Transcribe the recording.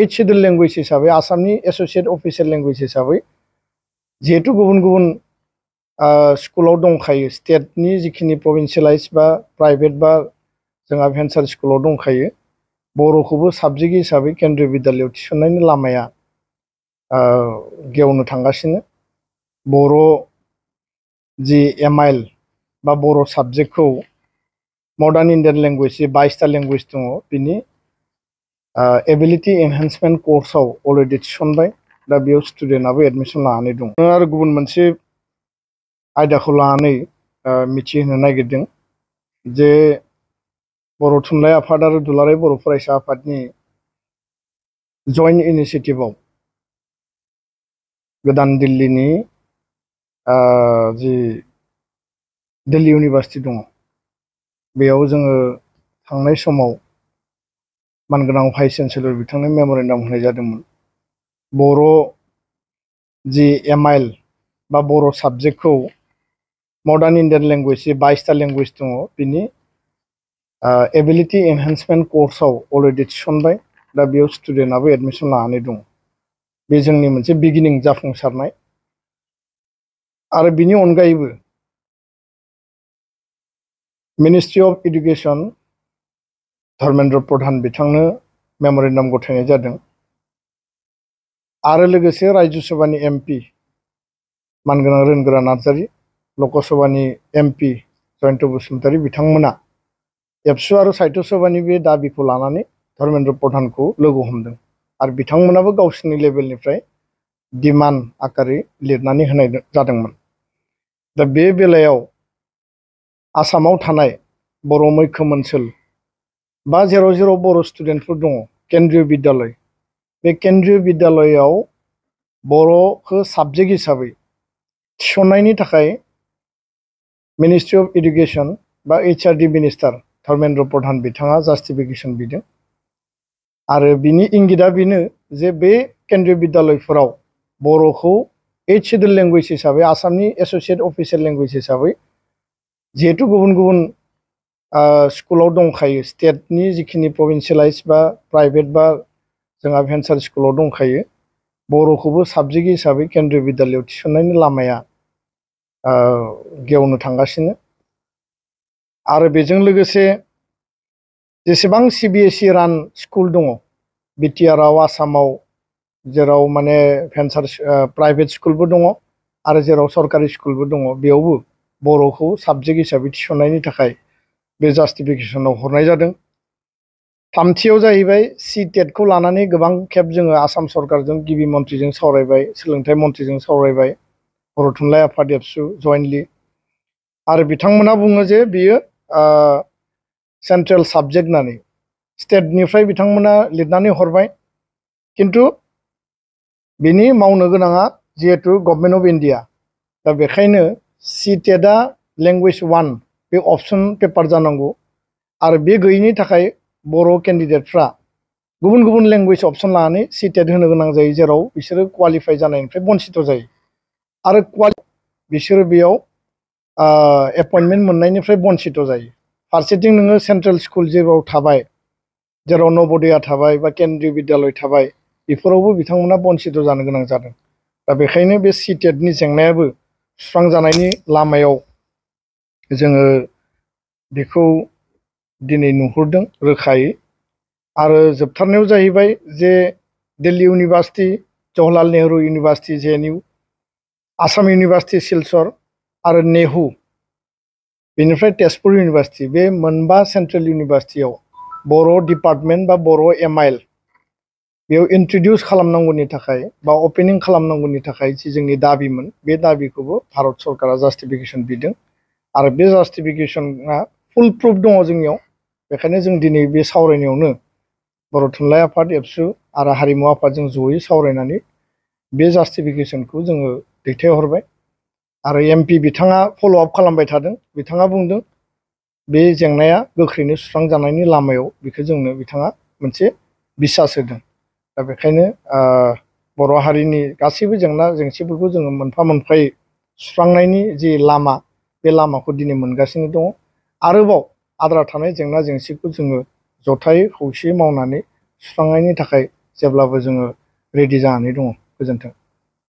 eight schedule language হিসাবে আসামি associate official language হিসাबै जिहेतु गुबुन गुबुन स्कुलाव दंखायो स्टेटनि जिखिनि प्रभिन्सियेलाइज बा प्राइभेट बा जोंहा भेन्सार स्कुलाव दंखायो बर'खौबो साबजेक्ट हिसाबै केन्द्रीय बिद्यालयाव थिसननायनि लामाया गेवनो थांगासिनो बर' जि एमआइएल बा बर' साबजेक्टखौ मडार्न इन्डियान लेंगुवेज जि बाइसथा लेंगुवेज दङ बिनि एबिलिटी एनहेन्समेन्ट कर्सआव अलरेडि थिसनबाय दा बेयाव आबो एडमिसन लानानै दं आरो गुबुन मोनसे आयदाखौ लानानै मिथिहोनो नागिरदों जे बर' थुनलाइ आफाद आरो दुलाराय बर' फरायसा आफादनि जइन्ट इनिसियेटिभआव गोदान दिल्लीनि जि दिल्ली इउनिभार्सिटि दङ बेयाव जोङो थांनाय समाव मानगोनां भाइस चेन्सेलर बिथांनो मेमरेन्डाम होनाय जादोंमोन बर' जि एम आइल बा बर' साबजेक्टखौ मडार्न इन्डियान लेंगुवेज जि बाइसथा लेंगुवेज दङ बिनि एबिलिटि एनहेन्समेन्ट कर्सआव अलरेडि थिसनबाय दा बेयाव स्टुडेन्टआबो एडमिसन लानानै दङ बे जोंनि मोनसे बिगिनिं जाफुंसारनाय आरो बिनि अनगायैबो ministry of education Dharmendra Pradhan बिथांनो मेमरेन्डाम गथायनाय जा आरो लोगोसे राज्य सभानि एम पि मानगोनां रोनगोरा नार्जारी लकसभानि एम पी जयंत बसुमतारी बिथांमोना एबसु आरो साहित्य सभानि बे दाबिखौ लानानै धर्मेन्द्र प्रधानखौ लोगो हमदों आरो बिथांमोनाबो गावसिनि लेभेलनिफ्राय डिमान्ड आकारै लिरनानै होनाय जादोंमोन दा बे बेलायाव आसामाव थानाय बर' बा जेराव जेराव बर' स्टुडेन्टफोर दङ केन्द्रीय बिद्यालय बे केन्द्रीय बिद्यालयाव बर'खौ साबजेक्ट हिसाबै थिसननायनि थाखाय मिनिस्ट्रि अफ इडुकेसन बा H R D minister Dharmendra Pradhan बिथाङा जास्टिफिकेसन बिदों आरो बिनि इंगिता बेनो जे बे केन्द्रीय बिद्यालयफोराव बर'खौ एइट सिडुल लेंगुवेज हिसाबै आसामनि एस'सियेट अफिसियेल लेंगुवेज हिसाबै जिहेतु गुबुन गुबुन स्कुलाव दंखायो स्टेटनि जिखिनि प्रभिन्सियेलाइज बा प्राइभेट बा जोंहा भेन्सार स्कुलाव दंखायो बर'खौबो साबजेक्ट हिसाबै केन्द्रीय बिद्यालयाव थिसननायनि लामाया गेवनो थांगासिनो आरो बेजों लोगोसे जेसेबां सि बि एस इ रान स्कूल दङ बिटिआरआव आसामाव जेराव माने भेन्सार प्राइभेट स्कुलबो दङ आरो जेराव सरकारि स्कुलबो दङ बेयावबो बर'खौ साबजेक्ट हिसाबै थिसननायनि थाखाय बे जास्टिफिकेसनाव हरनाय जादों थामथियाव जाहैबाय सि टेटखौ लानानै गोबां खेब जोङो आसाम सरकारजों गिबि मन्थ्रिजों सावरायबाय सोलोंथाइ मन्थ्रिजों सावरायबाय बर' थुनलाइ आफा देबसु जयेन्टलि आरो बिथांमोना बुङो जे बियो सेन्ट्रेल साबजेक्ट होननानै स्टेटनिफ्राय बिथांमोना लिरनानै हरबाय किन्तु बिनि मावनो गोनाङा जिहेतु गभर्नमेन्ट अफ इण्डिया दा बेखायनो सि टेटआ लेंगुवेज वान बे अपसन पेपार जानांगौ आरो बे गई बड़ो बर' केन्डिडेटफ्रा गुबुन गुबुन लेंगुवेज अपसन लानानै सिटेट होनो गोनां जायो जेराव बिसोरो क्वालिफाइ जानायनिफ्राय बन्सित जायो आरो क्वालि बिसोरो बेयाव एपइन्टमेन्ट मोननायनिफ्राय बन्सित जायो फारसेथिं नोङो सेन्ट्रेल थाबाय जेराव नवोदया थाबाय बा केंद्रीय विद्यालय थाबाय बेफोरावबो बिथांमोना बन्सित जानो गोनां जादों दा बेखायनो बे सिटेटनि जेंनायाबो सुस्रांजानायनि लामायाव जोङो बेखौ दिनै नुहुरदों रोखायै आरो जोबथारनायाव जाहैबाय जे Delhi university Jawaharlal Nehru university J N U Assam university Silchar आरो नेहु बेनिफ्राय तेजपुर इउनिभार्सिटि बे मोनबा सेन्ट्रेल इउनिभार्सिटियाव बर' डिपार्टमेन्ट बा बर' एम आई बेयाव इन्ट्रडिउस खालामनांगौनि थाखाय बा अपेनिं खालामनांगौनि थाखाय जि जोंनि दाबिमोन बे दाबिखौबो भारत सरकारा जास्टिफिकेसन बिदों और बे जास्टिफिकेसना फुल प्रूफ दङ जोंनियाव बेखायनो जों दिनै बे सावरायनायावनो बर' थुनलाइ आफाद एबसु आरो हारिमु आफादजों जयै सावरायनानै बे जास्टिफिकेसनखौ जोङो दैथायहरबाय आरो एमपि बिथाङा फल'आप खालामबाय थादों बिथाङा बुंदों बे जेंनाया गोख्रैनो सुस्रांजानायनि लामायाव बेखौ जोंनो बिथाङा मोनसे बिसास होदों दा बेखायनो बर' हारिनि गासैबो जेंना जेंसिफोरखौ जोङो मोनफा मोनफायै सुस्रांनायनि जि लामा बे लामाखौ दिनै मोनगासिनो दङ आरोबाव आद्रा थानाय जेंना जेंसिखौ जोङो जथायै खौसेयै मावनानै सुस्रांनायनि थाखाय जेब्लाबो जोङो रेडि जानानै दङ गोजोन्थों